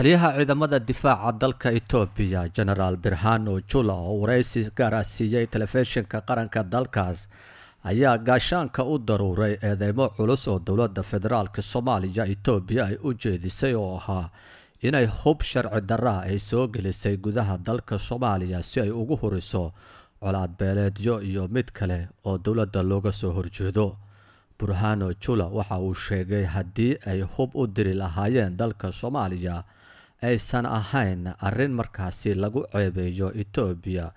taliyaha ciidamada difaaca dalka etoobiya genaraal birhano jula oo waraysi gaar siiyey telefishinka qaranka dalkaas ayaa gaashaanka u daruuray eedeymo culus oo dowladda federaalka soomaaliya etoobiya ay u jeedisay oo ahaa inay hub sharci darraa ay soo gelisay gudaha dalka soomaaliya si ay ugu huriso colaad beeleedyo iyo mid kale oo dowladda looga soo horjeedo burhano jula waxa uu sheegay haddii ay hub u diri lahaayeen dalka soomaaliya aysan ahayn arin markaasi lagu ceebeeyo etoobiya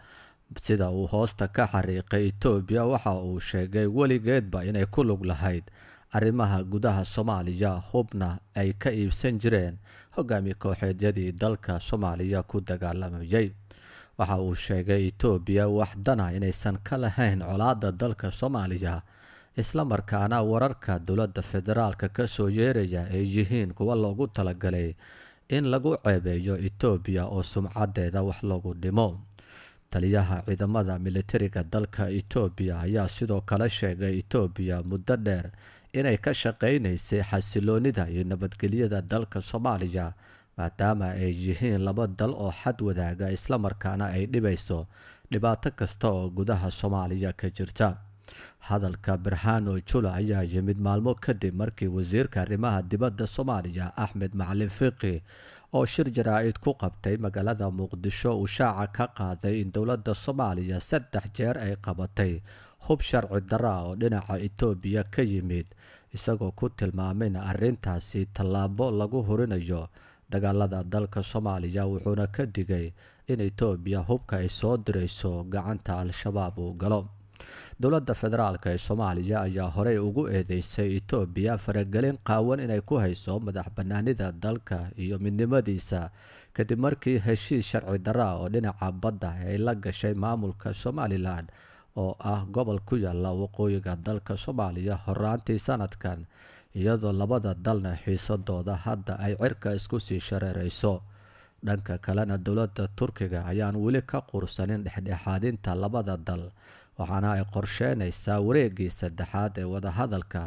sida uu hoosta ka xariiqay etoobiya waxa uu sheegay weligeedba inay ku lug lahayd arrimaha gudaha soomaaliya hubna ay ka iibsan jireen hogaami kooxeedyadii dalka soomaaliya ku dagaalamayay waxa uu sheegay etoobiya waxdana inaysan ka lahayn colaada dalka soomaaliya isla markaana wararka dowladda federaalka ka soo yeeraya ay yihiin kuwa loogu talagalay in lagu ceebeeyo etoobiya oo sumcadeeda wax lagu dhimo taliyaha ciidamada militariga dalka etoobiya ayaa sidoo kale sheegay etoobiya muddo dheer inay ka shaqaynaysay xasiloonida iyo nabadgelyada dalka soomaaliya maadaama ay yihiin laba dal oo xad wadaaga isla markaana ay dhibayso dhibaato kasta oo gudaha soomaaliya ka jirta hadalka barhano jula ayaa yimid maalmo kadib markii wasiirka arrimaha dibadda soomaaliya axmed macalin fiiqi oo shir jaraa-id ku qabtay magaalada muqdisho uu shaaca ka qaaday in dowladda soomaaliya saddex jeer ay qabatay hub sharci darra ah oo dhinaca itoobiya ka yimid isagoo ku tilmaamayna in arrintaasi tallaabo lagu hurinayo dagaalada dalka soomaaliya wuxuuna ka digay in itoobiya hubka ay soo dirayso gacanta al-shabaab uu galo dowladda federaalk ee soomaaliya ayaa horey ugu eedeysay itoobiya faragelin qaawan inay ku hayso madax banaanida dalka iyo midnimadiisa kadib markii heshiis sharci daraa oo dhinaca badda ay la gashay maamulka somalilan oo ah gobol ku yaalla waqooyiga dalka soomaaliya horaantii sanadkan iyadoo labada dalna xiisadooda hadda ay cirka isku sii shareereyso dhanka kalena dowladda turkiga ayaan weli ka quursanin dhexdhexaadinta labada dal waxaana ay qorsheynaysaa wareegii saddexaad ee wadahadalka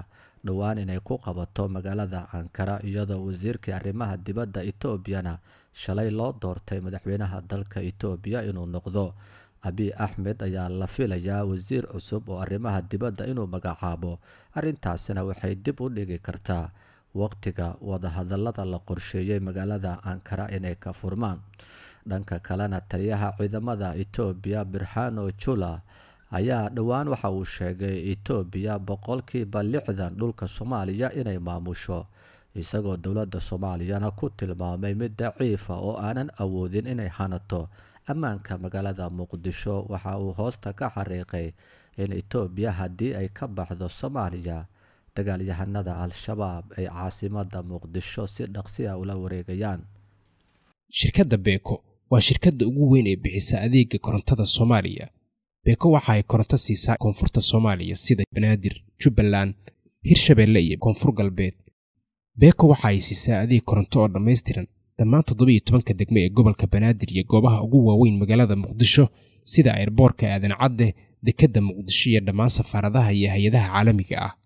dhowaan inay ku qabato magaalada ankara iyadoo wasiirkii arrimaha dibadda etoobiyana shalay loo doortay madaxweynaha dalka etoobiya inuu noqdo abiy axmed ayaa la filayaa wasiir cusub oo arrimaha dibadda inuu magacaabo arrintaasina waxay dib u dhigi kartaa waqtiga wadahadallada la qorsheeyey magaalada ankara inay ka furmaan dhanka kalena taliyaha ciidamada etoobiya birhano jula ayaa dhowaan waxa uu sheegay etoobiya boqolkiiba lixdan dhulka soomaaliya inay maamusho isagoo dowladda soomaaliyana ku tilmaamay mid daciifa ah oo aanan awoodin inay hanato ammaanka magaalada muqdisho waxa uu hoosta ka xariiqay in etoobiya haddii ay ka baxdo soomaaliya dagaalyahanada al-shabaab ay caasimada muqdisho si dhaqsiya ah ula wareegayaan shirkadda beeko waa shirkadda ugu weyn ee bixisa adeega korontada soomaaliya beeko waxa ay koronto siisaa koonfurta soomaaliya sida banaadir jubbaland hirshabeelle iyo koonfur galbeed beeko waxa ay siisaa adeeg koronto oo dhammaystiran dhammaan toddobiiyo tobanka degmo ee gobolka banaadir iyo goobaha ugu waaweyn magaalada muqdisho sida eerboorka aadan cadde dekedda muqdisho iyo dhammaan safaaradaha iyo hay-adaha caalamiga ah